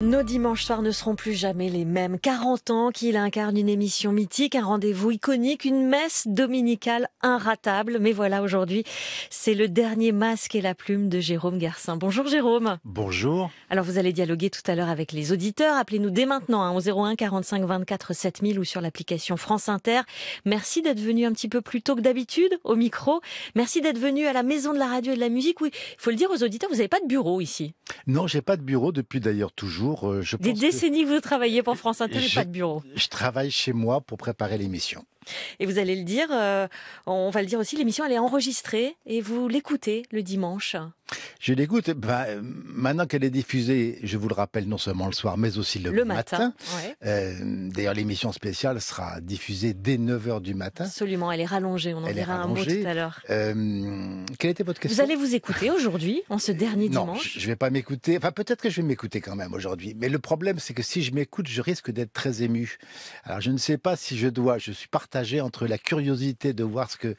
Nos dimanches soirs ne seront plus jamais les mêmes. 40 ans qu'il incarne une émission mythique, un rendez-vous iconique, une messe dominicale inratable. Mais voilà, aujourd'hui, c'est le dernier masque et la plume de Jérôme Garcin. Bonjour Jérôme. Bonjour. Alors vous allez dialoguer tout à l'heure avec les auditeurs. Appelez-nous dès maintenant hein, au 01 45 24 7000 ou sur l'application France Inter. Merci d'être venu un petit peu plus tôt que d'habitude au micro. Merci d'être venu à la maison de la radio et de la musique. Oui, il faut le dire aux auditeurs, vous n'avez pas de bureau ici. Non, j'ai pas de bureau depuis d'ailleurs toujours euh, Des décennies que vous travaillez pour France Inter et pas de bureau. Je travaille chez moi pour préparer l'émission. Et vous allez le dire, euh, on va le dire aussi, l'émission elle est enregistrée et vous l'écoutez le dimanche. Je l'écoute. Bah, maintenant qu'elle est diffusée, je vous le rappelle, non seulement le soir, mais aussi le, le matin. Euh, d'ailleurs, l'émission spéciale sera diffusée dès 9h du matin. Absolument, elle est rallongée. On en elle un mot tout à l'heure. Euh, quelle était votre question Vous allez vous écouter aujourd'hui, en ce dernier dimanche Non, je ne vais pas m'écouter. Enfin, peut-être que je vais m'écouter quand même aujourd'hui. Mais le problème, c'est que si je m'écoute, je risque d'être très ému. Alors, je ne sais pas si je dois. Je suis partagé entre la curiosité de voir ce que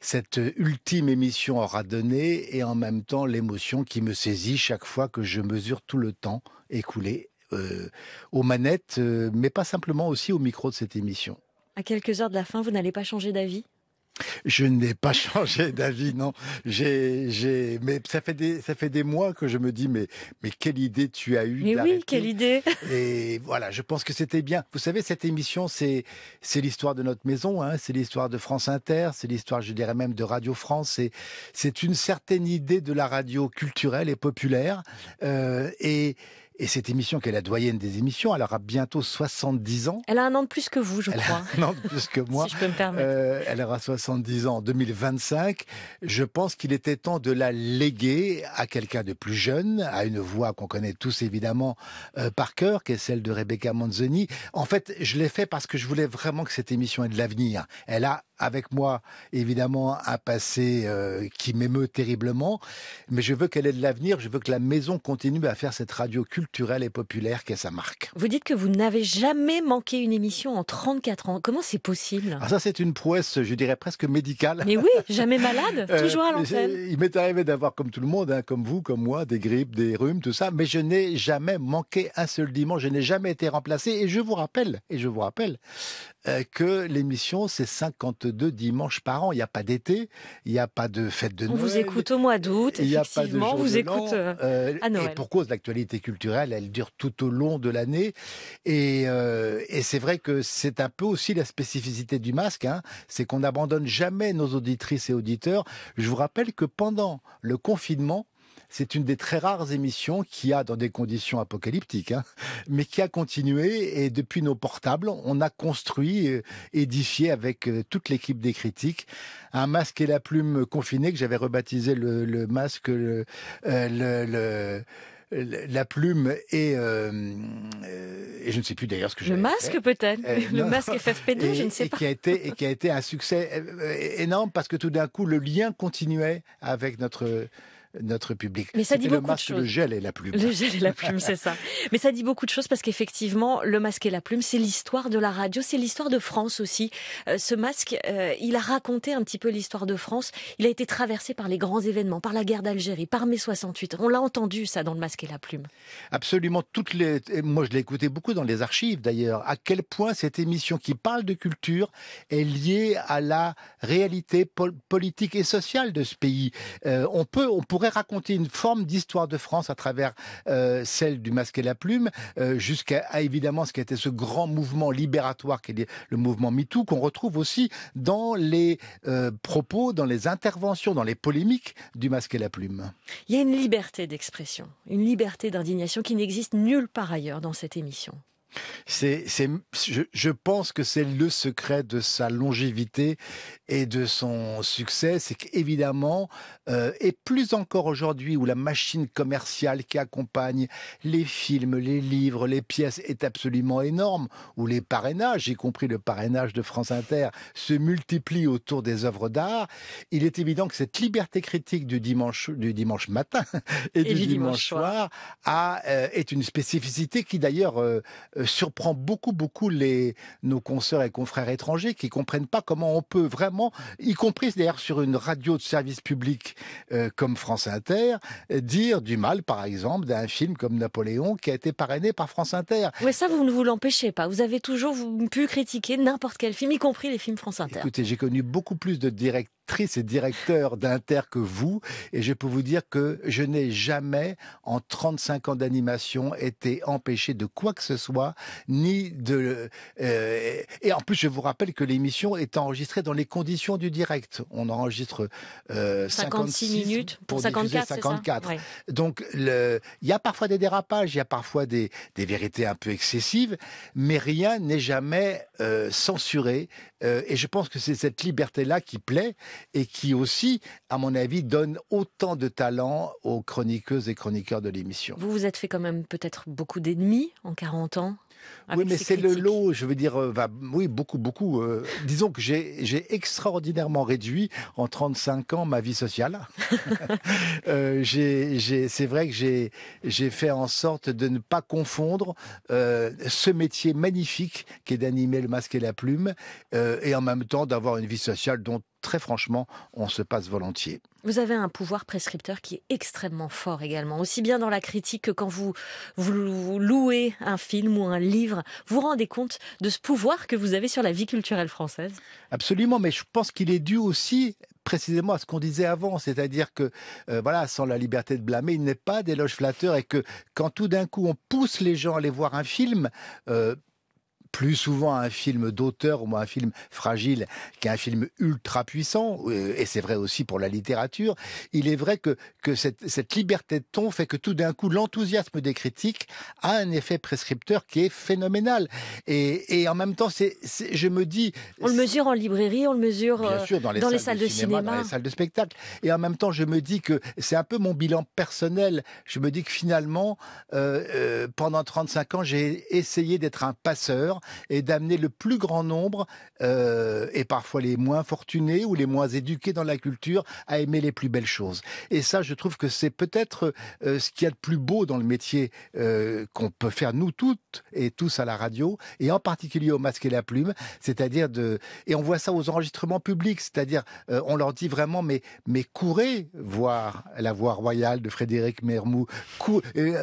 cette ultime émission aura donné et en même temps l'émotion qui me saisit chaque fois que je mesure tout le temps écoulé euh, aux manettes, euh, mais pas simplement aussi au micro de cette émission. À quelques heures de la fin, vous n'allez pas changer d'avis je n'ai pas changé d'avis, non. J'ai, j'ai, mais ça fait des, ça fait des mois que je me dis, mais, mais quelle idée tu as eue. Mais oui, quelle idée. Et voilà, je pense que c'était bien. Vous savez, cette émission, c'est, c'est l'histoire de notre maison, hein. c'est l'histoire de France Inter, c'est l'histoire, je dirais même, de Radio France. C'est, c'est une certaine idée de la radio culturelle et populaire. Euh, et et cette émission, qui est la doyenne des émissions, elle aura bientôt 70 ans. Elle a un an de plus que vous, je crois. A un an de plus que moi. si je euh, elle aura 70 ans en 2025. Je pense qu'il était temps de la léguer à quelqu'un de plus jeune, à une voix qu'on connaît tous évidemment euh, par cœur, qui est celle de Rebecca Manzoni. En fait, je l'ai fait parce que je voulais vraiment que cette émission ait de l'avenir. Elle a avec moi, évidemment, un passé euh, qui m'émeut terriblement, mais je veux qu'elle ait de l'avenir, je veux que la maison continue à faire cette radio culturelle et populaire qu'est sa marque. Vous dites que vous n'avez jamais manqué une émission en 34 ans. Comment c'est possible Alors ah, Ça, c'est une prouesse, je dirais presque médicale. Mais oui, jamais malade, euh, toujours à l'antenne. il m'est arrivé d'avoir, comme tout le monde, hein, comme vous, comme moi, des grippes, des rhumes, tout ça, mais je n'ai jamais manqué un seul dimanche, je n'ai jamais été remplacé, et je vous rappelle, et je vous rappelle, euh, que l'émission, c'est 50 de dimanches par an. Il n'y a pas d'été, il n'y a pas de fête de Noël. On vous écoute au mois d'août, effectivement, on vous écoute euh, euh, à Noël. Et pour cause, l'actualité culturelle, elle dure tout au long de l'année. Et, euh, c'est vrai que c'est un peu aussi la spécificité du masque, hein. c'est qu'on n'abandonne jamais nos auditrices et auditeurs. Je vous rappelle que pendant le confinement, c'est une des très rares émissions qui a, dans des conditions apocalyptiques, hein, mais qui a continué et depuis nos portables, on a construit, euh, édifié avec euh, toute l'équipe des critiques, un masque et la plume confiné que j'avais rebaptisé le, masque, euh, le, la plume et, et je ne sais plus d'ailleurs ce que j'ai. Le masque peut-être, le masque FFP2, je ne sais pas. qui a été et qui a été un succès énorme parce que tout d'un coup le lien continuait avec notre notre public. Mais ça dit beaucoup le masque, Le gel et la plume. Le gel et la plume, c'est ça. Mais ça dit beaucoup de choses parce qu'effectivement, le masque et la plume, c'est l'histoire de la radio, c'est l'histoire de France aussi. Euh, ce masque, euh, il a raconté un petit peu l'histoire de France. Il a été traversé par les grands événements, par la guerre d'Algérie, par mai 68. On l'a entendu ça dans le masque et la plume. Absolument. Toutes les. Moi, je l'ai écouté beaucoup dans les archives d'ailleurs. À quel point cette émission qui parle de culture est liée à la réalité politique et sociale de ce pays. Euh, on peut, on pourrait raconter une forme d'histoire de France à travers euh, celle du masque et la plume, euh, jusqu'à évidemment ce qui était ce grand mouvement libératoire qui est le mouvement MeToo, qu'on retrouve aussi dans les euh, propos, dans les interventions, dans les polémiques du masque et la plume. Il y a une liberté d'expression, une liberté d'indignation qui n'existe nulle part ailleurs dans cette émission. C'est, je, pense que c'est le secret de sa longévité et de son succès, c'est qu'évidemment, euh, et plus encore aujourd'hui où la machine commerciale qui accompagne les films, les livres, les pièces est absolument énorme, où les parrainages, y compris le parrainage de France Inter, se multiplient autour des œuvres d'art, il est évident que cette liberté critique du dimanche, du dimanche matin et, du, dimanche, soir, euh, est une spécificité qui d'ailleurs euh, surprend beaucoup, beaucoup nos consoeurs et confrères étrangers qui comprennent pas comment on peut vraiment, y compris d'ailleurs sur une radio de service public euh, comme France Inter, dire du mal, par exemple, d'un film comme Napoléon qui a été parrainé par France Inter. Oui, ça, vous ne vous l'empêchez pas. Vous avez toujours pu critiquer n'importe quel film, y compris les films France Inter. Écoutez, j'ai connu beaucoup plus de directeurs et directeur d'Inter que vous. Et je peux vous dire que je n'ai jamais, en 35 ans d'animation, été empêché de quoi que ce soit, ni de... Euh, et en plus, je vous rappelle que l'émission est enregistrée dans les conditions du direct. On enregistre 56, euh, minutes pour 54. 54. Donc, il y a parfois des dérapages, il y a parfois des, vérités un peu excessives, mais rien n'est jamais euh, censuré. et je pense que c'est cette liberté-là qui plaît et qui aussi, à mon avis, donne autant de talent aux chroniqueuses et chroniqueurs de l'émission. Vous vous êtes fait quand même peut-être beaucoup d'ennemis en 40 ans oui, mais c'est le lot, je veux dire, euh, oui, beaucoup, beaucoup. Euh, disons que j'ai extraordinairement réduit en 35 ans ma vie sociale. Euh, c'est vrai que j'ai fait en sorte de ne pas confondre ce métier magnifique qui est d'animer le masque et la plume et en même temps d'avoir une vie sociale dont très franchement, on se passe volontiers. Vous avez un pouvoir prescripteur qui est extrêmement fort également, aussi bien dans la critique que quand vous, louez un film ou un livre. Vous vous rendez compte de ce pouvoir que vous avez sur la vie culturelle française Absolument, mais je pense qu'il est dû aussi précisément à ce qu'on disait avant, c'est-à-dire que euh, voilà, sans la liberté de blâmer, il n'est pas d'éloge flatteur et que quand tout d'un coup on pousse les gens à aller voir un film, euh, plus souvent un film d'auteur ou un film fragile qu'un film ultra puissant, euh, et c'est vrai aussi pour la littérature, il est vrai que, que cette, cette liberté de ton fait que tout d'un coup l'enthousiasme des critiques a un effet prescripteur qui est phénoménal. Et, et en même temps, c'est, je me dis... On le mesure en librairie, on le mesure euh, dans les, salles, de, cinéma, dans les salles de spectacle. Et en même temps, je me dis que c'est un peu mon bilan personnel. Je me dis que finalement, euh, euh pendant 35 ans, j'ai essayé d'être un passeur, et d'amener le plus grand nombre, euh, et parfois les moins fortunés ou les moins éduqués dans la culture, à aimer les plus belles choses. Et ça, je trouve que c'est peut-être euh, ce qu'il y a de plus beau dans le métier euh, qu'on peut faire nous toutes et tous à la radio, et en particulier au masque et la plume, c'est-à-dire de... Et on voit ça aux enregistrements publics, c'est-à-dire on leur dit vraiment, mais, mais courez voir la voix royale de Frédéric Mermou,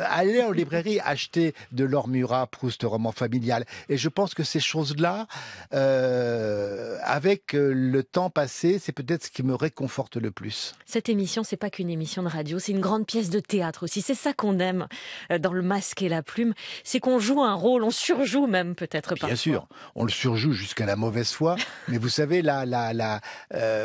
allez en librairie, acheter de l'Ormura, Proust, roman familial. Et je pense que ces choses-là, euh, avec euh, le temps passé, c'est peut-être ce qui me réconforte le plus. Cette émission, c'est pas qu'une émission de radio, c'est une grande pièce de théâtre aussi. C'est ça qu'on aime euh, dans le masque et la plume, c'est qu'on joue un rôle, on surjoue même peut-être parfois. Bien sûr, on le surjoue jusqu'à la mauvaise foi. mais vous savez, là, là, là,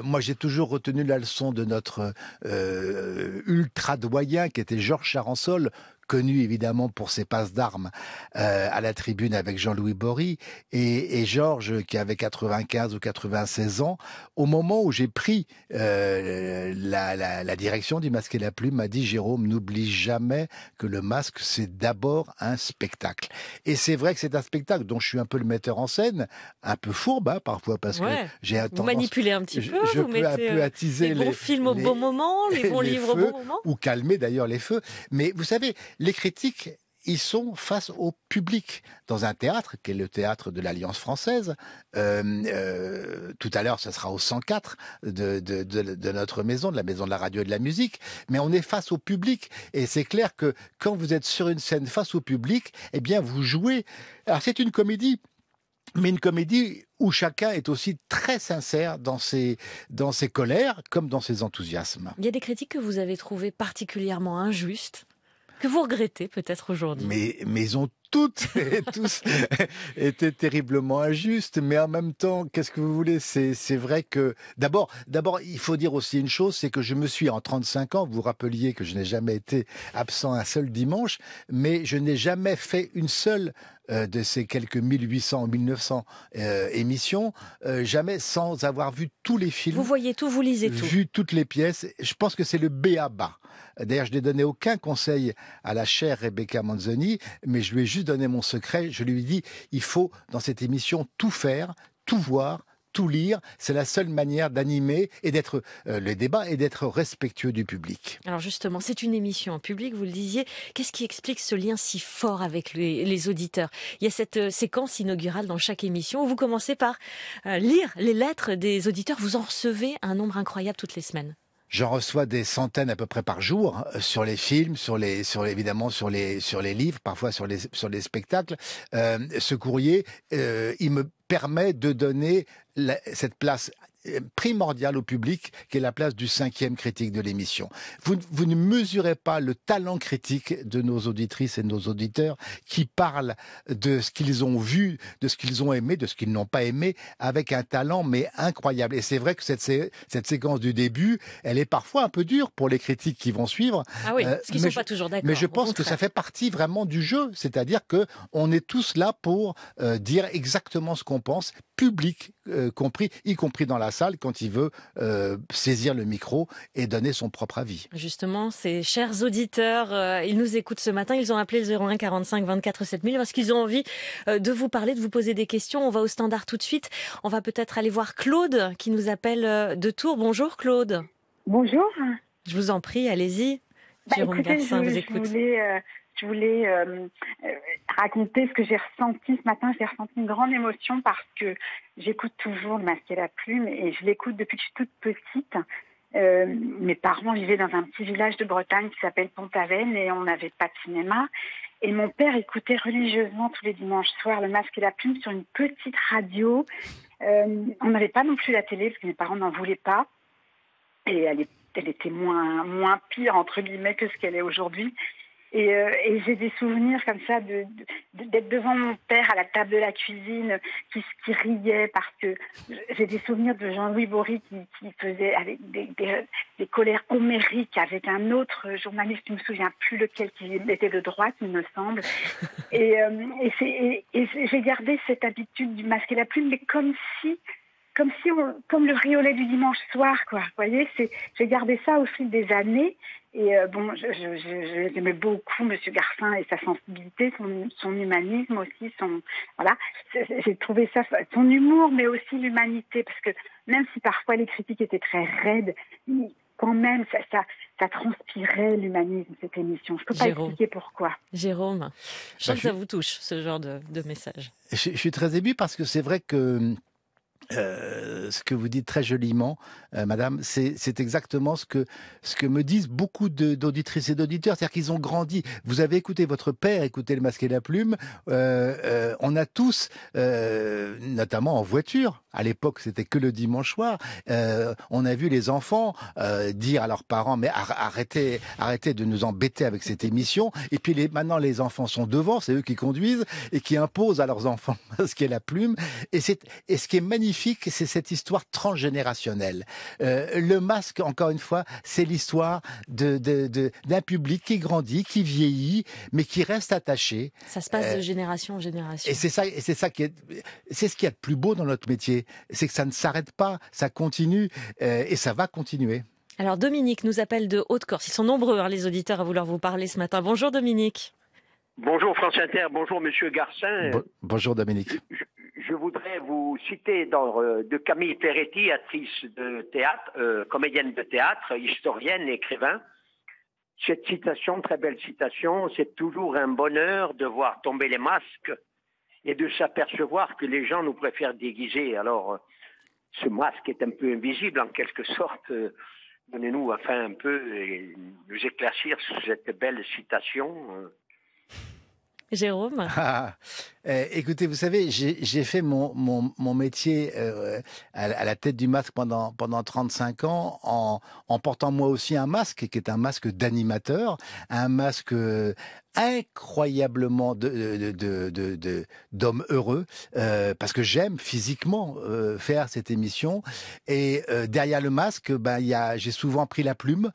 moi j'ai toujours retenu la leçon de notre ultra doyen qui était Georges Charansol connu évidemment pour ses passes d'armes euh, à la tribune avec Jean-Louis Bory et, Georges qui avait 95 ou 96 ans. Au moment où j'ai pris euh, la, direction du Masque et la Plume, m'a dit Jérôme, n'oublie jamais que le masque c'est d'abord un spectacle. Et c'est vrai que c'est un spectacle dont je suis un peu le metteur en scène, un peu fourbe hein, parfois parce que j'ai tendance... Vous Manipuler un petit peu, je, vous mettez euh, les, bons films au bon moment, les bons livres au bon moment, ou calmer d'ailleurs les feux. Mais vous savez, les critiques ils sont face au public dans un théâtre qui est le théâtre de l'Alliance française. Euh, euh, tout à l'heure, ce sera au 104 de, notre maison, de la maison de la radio et de la musique. Mais on est face au public et c'est clair que quand vous êtes sur une scène face au public, eh bien, vous jouez. Alors c'est une comédie mais une comédie où chacun est aussi très sincère dans dans ses colères comme dans ses enthousiasmes. Il y a des critiques que vous avez trouvées particulièrement injustes que vous regrettez peut-être aujourd'hui. Mais, toutes et tous étaient terriblement injustes, mais en même temps, qu'est-ce que vous voulez C'est vrai que d'abord, d'abord, il faut dire aussi une chose, c'est que je me suis en 35 ans, vous, vous rappeliez que je n'ai jamais été absent un seul dimanche, mais je n'ai jamais fait une seule euh, de ces quelques 1800 1900 euh, émissions, euh, jamais sans avoir vu tous les films. Vous voyez tout, vous lisez tout. Vu toutes les pièces. Je pense que c'est le bas D'ailleurs, je n'ai donné aucun conseil à la chère Rebecca Manzoni, mais je lui ai juste donné mon secret. Je lui ai dit, il faut dans cette émission tout faire, tout voir, tout lire. C'est la seule manière d'animer et d'être euh, le débat et d'être respectueux du public. Alors justement, c'est une émission en public, vous le disiez. Qu'est-ce qui explique ce lien si fort avec les, auditeurs Il y a cette euh, séquence inaugurale dans chaque émission où vous commencez par euh, lire les lettres des auditeurs. Vous en recevez un nombre incroyable toutes les semaines. J'en reçois des centaines à peu près par jour euh, sur les films, sur les, sur évidemment sur les, sur les livres, parfois sur les, sur les spectacles. Euh, ce courrier, euh, il me permet de donner cette place primordial au public, qui est la place du cinquième critique de l'émission. Vous, ne mesurez pas le talent critique de nos auditrices et nos auditeurs qui parlent de ce qu'ils ont vu, de ce qu'ils ont aimé, de ce qu'ils n'ont pas aimé, avec un talent mais incroyable. Et c'est vrai que cette, séquence du début, elle est parfois un peu dure pour les critiques qui vont suivre. Ah oui, euh, parce qu'ils ne sont pas toujours d'accord. Mais je pense que ça fait partie vraiment du jeu, c'est-à-dire que on est tous là pour euh, dire exactement ce qu'on pense, public euh, compris, y compris dans la salle, quand il veut euh, saisir le micro et donner son propre avis. Justement, ces chers auditeurs, euh, ils nous écoutent ce matin, ils ont appelé le 01 45 24 7000 parce qu'ils ont envie de vous parler, de vous poser des questions. On va au standard tout de suite. On va peut-être aller voir Claude qui nous appelle de Tours. Bonjour Claude. Bonjour. Je vous en prie, allez-y. Bah, Jérôme écoutez, vous écoute je voulais euh, euh, raconter ce que j'ai ressenti ce matin. J'ai ressenti une grande émotion parce que j'écoute toujours le masque et la plume et je l'écoute depuis que je suis toute petite. Euh, mes parents vivaient dans un petit village de Bretagne qui s'appelle pont et on n'avait pas de cinéma. Et mon père écoutait religieusement tous les dimanches soirs le masque et la plume sur une petite radio. on n'avait pas non plus la télé parce que mes parents n'en voulaient pas. Et elle, elle était moins, moins pire, entre guillemets, que ce qu'elle est aujourd'hui. Et, euh, et j'ai des souvenirs comme ça de, d'être devant mon père à la table de la cuisine qui, qui riait parce que j'ai des souvenirs de Jean-Louis Bory qui, qui faisait avec des, des, des, colères homériques avec un autre journaliste, je ne me souviens plus lequel, qui était de droite, il me semble. Et, euh, et, c'est, et, et j'ai gardé cette habitude du masque et la plume, mais comme si comme comme le riolet du dimanche soir, quoi. Vous voyez, c'est, j'ai gardé ça au fil des années. Et euh, bon, j'aimais beaucoup Monsieur Garcin et sa sensibilité, son, humanisme aussi, son voilà. J'ai trouvé ça, son humour, mais aussi l'humanité, parce que même si parfois les critiques étaient très raides, quand même, ça, ça, transpirait l'humanisme, cette émission. Je ne peux pas expliquer pourquoi. Jérôme, je pense bah, que ça vous touche, ce genre de, message. Je, je, suis très ému parce que c'est vrai que euh, ce que vous dites très joliment, euh, Madame, c'est exactement ce que ce que me disent beaucoup d'auditrices et d'auditeurs, c'est-à-dire qu'ils ont grandi. Vous avez écouté votre père, écouter le masque et la plume. Euh, on a tous, notamment en voiture, à l'époque c'était que le dimanche soir, on a vu les enfants dire à leurs parents mais arrêtez, arrêtez de nous embêter avec cette émission. Et puis les, maintenant les enfants sont devant, c'est eux qui conduisent et qui imposent à leurs enfants le masque et la plume. Et c'est et ce qui est magnifique c'est cette histoire transgénérationnelle. Euh, le masque, encore une fois, c'est l'histoire d'un de, public qui grandit, qui vieillit, mais qui reste attaché. Ça se passe de euh, génération en génération. Et c'est ça, et c'est ça qui est, c'est ce qu'il y a de plus beau dans notre métier, c'est que ça ne s'arrête pas, ça continue euh, et ça va continuer. Alors Dominique nous appelle de Haute-Corse. Ils sont nombreux hein, les auditeurs à vouloir vous parler ce matin. Bonjour Dominique. Bonjour France Inter, bonjour Monsieur Garcin. bonjour Dominique je voudrais vous citer euh, de Camille Peretti, actrice de théâtre, euh, comédienne de théâtre, historienne, écrivain. Cette citation, très belle citation, c'est toujours un bonheur de voir tomber les masques et de s'apercevoir que les gens nous préfèrent déguiser. Alors, euh, ce masque est un peu invisible en quelque sorte. Donnez-nous enfin un peu et nous éclaircir sur cette belle citation. Jérôme ah, ah. Eh, Écoutez, vous savez, j'ai fait mon, métier euh, à, la tête du masque pendant, pendant 35 ans en, portant moi aussi un masque qui est un masque d'animateur, un masque euh, incroyablement de, de, heureux euh, parce que j'aime physiquement faire cette émission et derrière le masque ben j'ai souvent pris la plume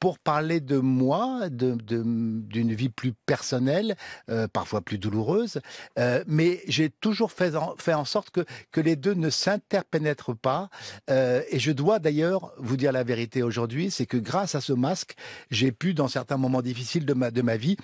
pour parler de moi, d'une vie plus personnelle, euh, parfois plus douloureuse. Euh, mais j'ai toujours fait en, sorte que, les deux ne s'interpénètrent pas. Euh, et je dois d'ailleurs vous dire la vérité aujourd'hui, c'est que grâce à ce masque, j'ai pu, dans certains moments difficiles de ma vie,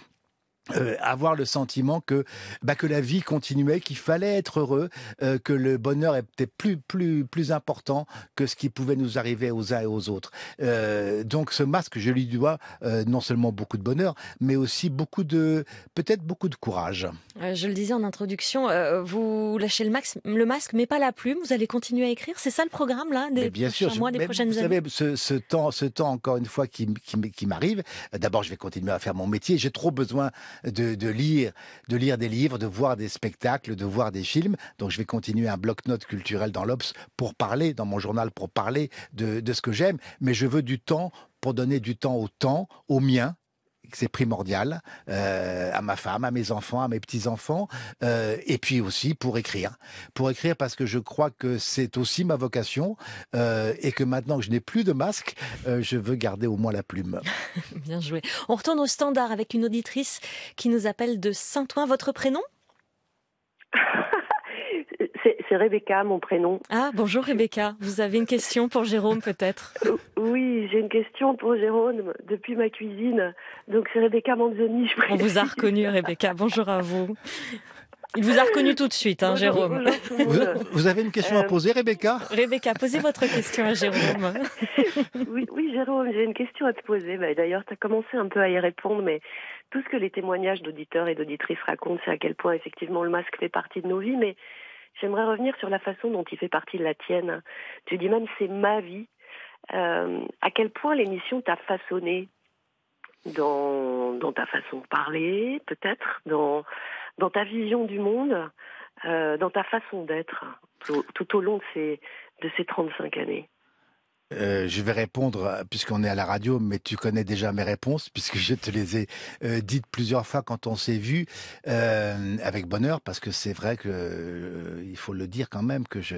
euh, avoir le sentiment que bah, que la vie continuait, qu'il fallait être heureux, euh, que le bonheur était plus plus plus important que ce qui pouvait nous arriver aux uns et aux autres. Euh, donc ce masque, je lui dois non seulement beaucoup de bonheur, mais aussi beaucoup de peut-être beaucoup de courage. je le disais en introduction, vous lâchez le, masque, mais pas la plume. Vous allez continuer à écrire. C'est ça le programme là des prochains mois, des prochaines vous années. Vous savez, ce, ce, temps, ce temps encore une fois qui qui, qui m'arrive. D'abord, je vais continuer à faire mon métier. J'ai trop besoin de, lire, de lire des livres, de voir des spectacles, de voir des films. Donc je vais continuer un bloc-notes culturel dans l'Obs pour parler, dans mon journal, pour parler de ce que j'aime. Mais je veux du temps pour donner du temps au temps, au mien, c'est primordial euh, à ma femme, à mes enfants, à mes petits-enfants, euh, et puis aussi pour écrire. Pour écrire parce que je crois que c'est aussi ma vocation euh, et que maintenant que je n'ai plus de masque, je veux garder au moins la plume. Bien joué. On retourne au standard avec une auditrice qui nous appelle de Saint-Ouen. Votre prénom c'est Rebecca, mon prénom. Ah, bonjour Rebecca. Vous avez une question pour Jérôme peut-être euh, Oui, j'ai une question pour Jérôme depuis ma cuisine. Donc c'est Rebecca Manzoni. Je On vous a reconnu Rebecca, bonjour à vous. Il vous a reconnu tout de suite, hein, Jérôme. vous, avez une question à euh, poser, Rebecca Rebecca, posez votre question à Jérôme. oui, oui Jérôme, j'ai une question à te poser. Bah, d'ailleurs, tu as commencé un peu à y répondre, mais tout ce que les témoignages d'auditeurs et d'auditrices racontent, c'est à quel point effectivement le masque fait partie de nos vies. Mais J'aimerais revenir sur la façon dont il fait partie de la tienne. Tu dis même c'est ma vie. Euh, à quel point l'émission t'a façonné dans, ta façon de parler, peut-être, dans, dans ta vision du monde, euh, dans ta façon d'être tout, au long de ces, de ces 35 années euh, je vais répondre, euh, puisqu'on est à la radio, mais tu connais déjà mes réponses, puisque je te les ai euh, dites plusieurs fois quand on s'est vu, avec bonheur, parce que c'est vrai que, il faut le dire quand même, que je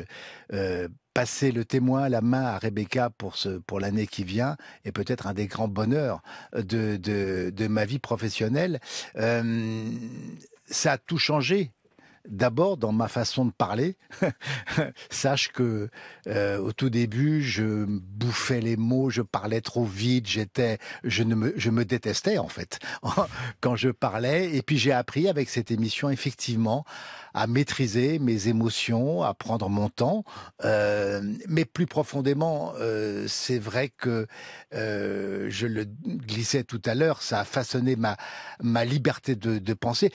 passer le témoin, la main à Rebecca pour ce, pour l'année qui vient est peut-être un des grands bonheurs de, de, de ma vie professionnelle. ça a tout changé d'abord dans ma façon de parler. Sache que euh, au tout début, je bouffais les mots, je parlais trop vite, j'étais, je ne me, me détestais en fait quand je parlais. Et puis j'ai appris avec cette émission effectivement à maîtriser mes émotions, à prendre mon temps. Euh, mais plus profondément, euh, c'est vrai que je le glissais tout à l'heure, ça a façonné ma ma liberté de, de penser,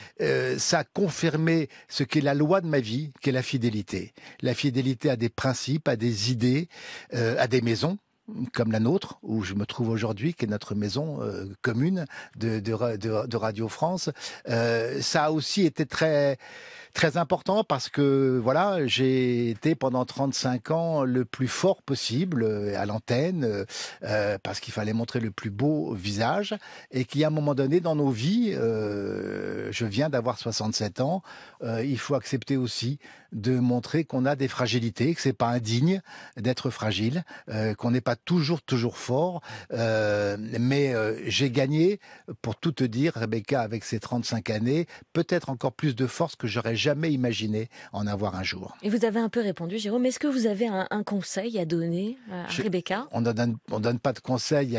ça a confirmé ce ce qui est la loi de ma vie, qui est la fidélité. La fidélité à des principes, à des idées, euh, à des maisons comme la nôtre, où je me trouve aujourd'hui, qui est notre maison euh, commune de, Radio France. Euh, ça a aussi été très Très important parce que voilà, j'ai été pendant 35 ans le plus fort possible euh, à l'antenne euh, euh, parce qu'il fallait montrer le plus beau visage et a un moment donné dans nos vies, je viens d'avoir 67 ans, il faut accepter aussi de montrer qu'on a des fragilités, que c'est pas indigne d'être fragile, qu'on n'est pas toujours toujours fort, mais j'ai gagné pour tout te dire, Rebecca, avec ces 35 années, peut-être encore plus de force que j'aurais jamais imaginé en avoir un jour. Et vous avez un peu répondu, Jérôme. Est-ce que vous avez un, conseil à donner à Rebecca On ne donne, donne pas de conseil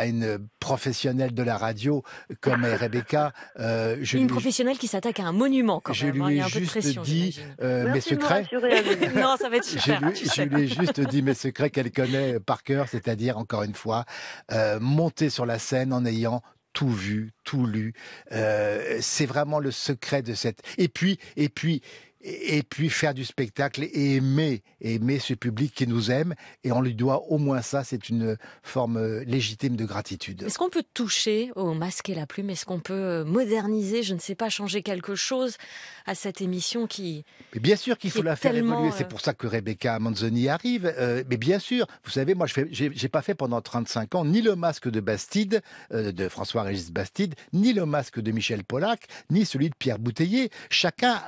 à une, professionnelle de la radio comme Rebecca. Euh, une professionnelle qui s'attaque à un monument, quand je même. Hein. Lui Il y un Dit, euh, mes secrets. non, ça va être super. Je lui, ai juste dit mes secrets qu'elle connaît par cœur, c'est-à-dire, encore une fois, euh, monter sur la scène en ayant tout vu, tout lu. Euh, c'est vraiment le secret de cette. Et puis, et puis, et, puis faire du spectacle et aimer, aimer ce public qui nous aime. Et on lui doit au moins ça, c'est une forme euh, légitime de gratitude. Est-ce qu'on peut toucher au masque et la plume Est-ce qu'on peut euh, moderniser, je ne sais pas, changer quelque chose à cette émission qui... Mais bien sûr qu'il faut la faire évoluer. Euh, c'est pour ça que Rebecca Manzoni arrive. mais bien sûr, vous savez, moi, je n'ai pas fait pendant 35 ans ni le masque de Bastide, de François-Régis Bastide, ni le masque de Michel Polac, ni celui de Pierre Bouteiller. Chacun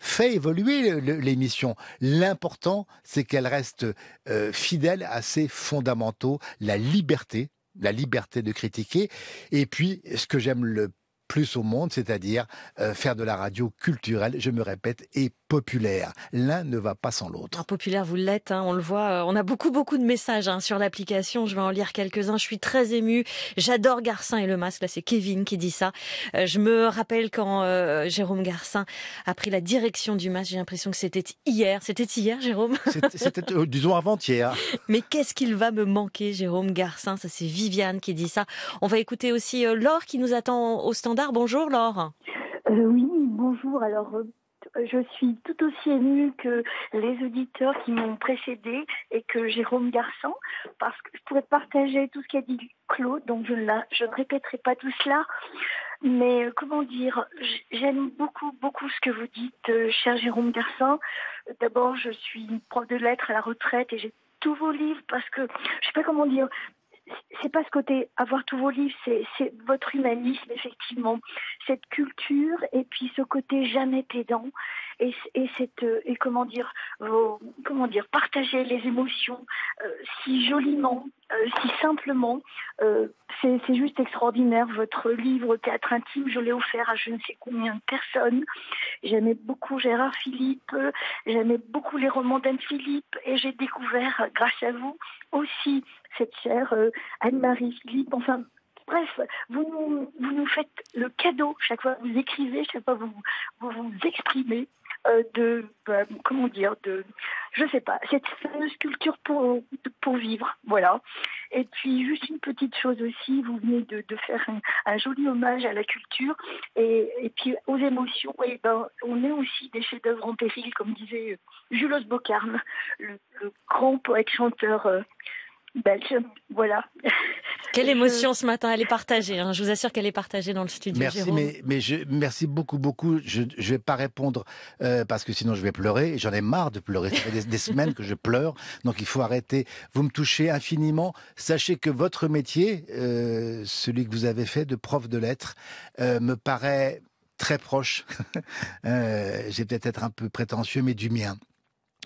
fait évoluer l'émission. L'important, c'est qu'elle reste euh, fidèle à ses fondamentaux, la liberté, la liberté de critiquer. Et puis, ce que j'aime le plus, plus au monde, c'est-à-dire euh, faire de la radio culturelle, je me répète, et populaire. L'un ne va pas sans l'autre. Populaire, vous l'êtes, hein, on le voit. Euh, on a beaucoup, beaucoup de messages hein, sur l'application. Je vais en lire quelques-uns. Je suis très ému. J'adore Garcin et le masque. Là, c'est Kevin qui dit ça. Euh, je me rappelle quand Jérôme Garcin a pris la direction du masque. J'ai l'impression que c'était hier. C'était hier, Jérôme C'était, disons, avant-hier. Mais qu'est-ce qu'il va me manquer, Jérôme Garcin Ça, c'est Viviane qui dit ça. On va écouter aussi Laure qui nous attend au standard. Bonjour Laure. Euh, oui, bonjour. Alors, euh, je suis tout aussi émue que les auditeurs qui m'ont précédé et que Jérôme Garçon, parce que je pourrais partager tout ce qu'a dit Claude, donc je, ne répéterai pas tout cela. Mais euh, comment dire, j'aime beaucoup, beaucoup ce que vous dites, cher Jérôme Garçon. D'abord, je suis prof de lettres à la retraite et j'ai tous vos livres parce que je ne sais pas comment dire c'est pas ce côté avoir tous vos livres, c'est votre humanisme effectivement, cette culture et puis ce côté jamais pédant et, cette, euh, et comment dire, comment dire, partager les émotions euh, si joliment, euh, si simplement. c'est juste extraordinaire. Votre livre Théâtre intime, je l'ai offert à je ne sais combien de personnes. J'aimais beaucoup Gérard Philippe, j'aimais beaucoup les romans d'Anne Philippe et j'ai découvert, grâce à vous, aussi cette chère Anne-Marie Philippe. Enfin, Bref, vous nous, faites le cadeau chaque fois que vous écrivez, chaque fois que vous vous, vous exprimez euh, de, bah, comment dire, de, je sais pas, cette fameuse culture pour, pour vivre, voilà. Et puis juste une petite chose aussi, vous venez de, de faire un, joli hommage à la culture et, et puis aux émotions. Et eh ben, on est aussi des chefs-d'œuvre en péril, comme disait Jules Bocarne le, grand poète-chanteur. Euh, belge. Bah, voilà. Quelle émotion ce matin, elle est partagée. Hein. Je vous assure qu'elle est partagée dans le studio. Merci, mais, je, merci beaucoup, beaucoup. Je ne vais pas répondre euh, parce que sinon je vais pleurer. J'en ai marre de pleurer. Ça fait des, semaines que je pleure, donc il faut arrêter. Vous me touchez infiniment. Sachez que votre métier, euh, celui que vous avez fait de prof de lettres, euh, me paraît très proche. J'ai peut-être être un peu prétentieux, mais du mien.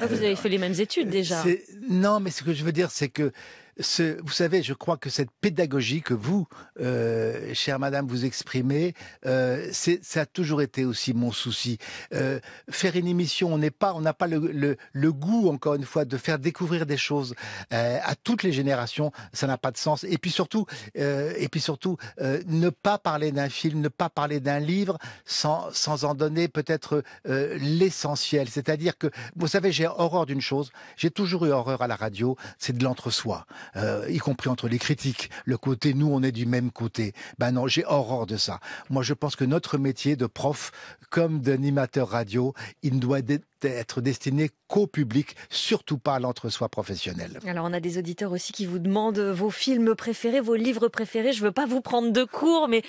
Ah, vous avez fait les mêmes études déjà. Non, mais ce que je veux dire, c'est que vous savez, je crois que cette pédagogie que vous, euh, chère madame, vous exprimez, euh, ça a toujours été aussi mon souci. Euh, faire une émission, on n'est pas, on n'a pas le, le, le, goût, encore une fois, de faire découvrir des choses euh, à toutes les générations. Ça n'a pas de sens. Et puis surtout, euh, et puis surtout, euh, ne pas parler d'un film, ne pas parler d'un livre, sans, sans en donner peut-être l'essentiel. C'est-à-dire que, vous savez, j'ai horreur d'une chose. J'ai toujours eu horreur à la radio, c'est de l'entre-soi. Euh, y compris entre les critiques, le côté nous on est du même côté. Ben non, j'ai horreur de ça. Moi je pense que notre métier de prof, comme d'animateur radio, il doit être être destiné qu'au public, surtout pas à l'entre-soi professionnel. Alors on a des auditeurs aussi qui vous demandent vos films préférés, vos livres préférés. Je veux pas vous prendre de cours, mais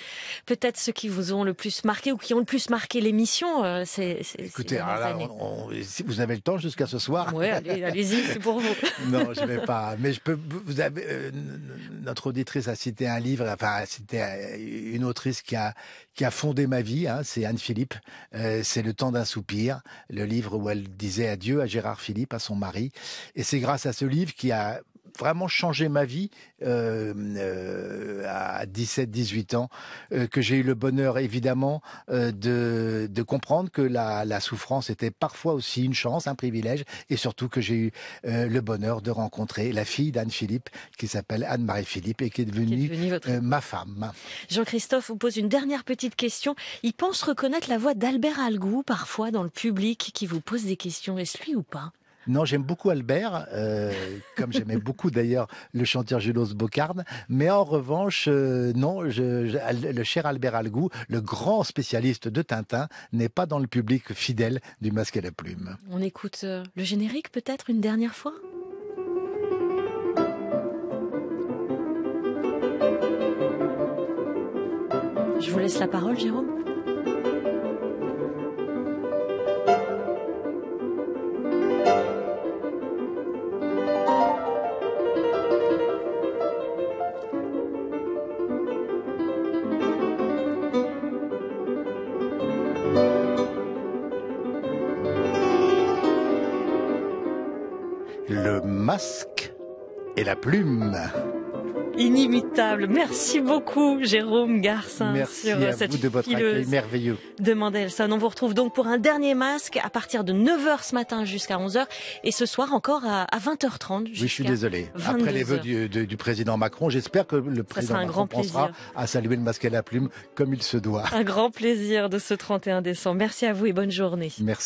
peut-être ceux qui vous ont le plus marqué ou qui ont le plus marqué l'émission. Euh, c'est, Écoutez, si vous avez le temps jusqu'à ce soir. Oui, allez, y c'est pour vous. non, je ne vais pas. Mais je peux. Vous avez euh, notre auditrice a cité un livre, enfin c'était euh, une autrice qui a qui a fondé ma vie. Hein, c'est Anne Philippe. c'est le temps d'un soupir, le livre elle disait adieu à Gérard Philippe, à son mari. Et c'est grâce à ce livre qui a vraiment changé ma vie euh, euh, à 17-18 ans, euh, que j'ai eu le bonheur évidemment de, comprendre que la, souffrance était parfois aussi une chance, un privilège, et surtout que j'ai eu le bonheur de rencontrer la fille d'Anne-Philippe qui s'appelle Anne-Marie Philippe et qui est devenue, ma femme. Jean-Christophe vous pose une dernière petite question. Il pense reconnaître la voix d'Albert algout parfois dans le public qui vous pose des questions. Est-ce lui ou pas non, j'aime beaucoup Albert, euh, comme j'aimais beaucoup d'ailleurs le chantier Julos Bocarde. Mais en revanche, euh, non, le cher Albert Algou, le grand spécialiste de Tintin, n'est pas dans le public fidèle du Masque à la Plume. On écoute euh, le générique peut-être une dernière fois Je vous laisse la parole, Jérôme. masque et la plume. Inimitable. Merci beaucoup, Jérôme Garcin, Merci sur euh, cette vous de votre merveilleux. On vous retrouve donc pour un dernier masque à partir de 9h ce matin jusqu'à 11h et ce soir encore à 20h30. Oui, je suis désolé. Après les vœux du, du, président Macron, j'espère que le président Macron grand à saluer le masque et la plume comme il se doit. Un grand plaisir de ce 31 décembre. Merci à vous et bonne journée. Merci.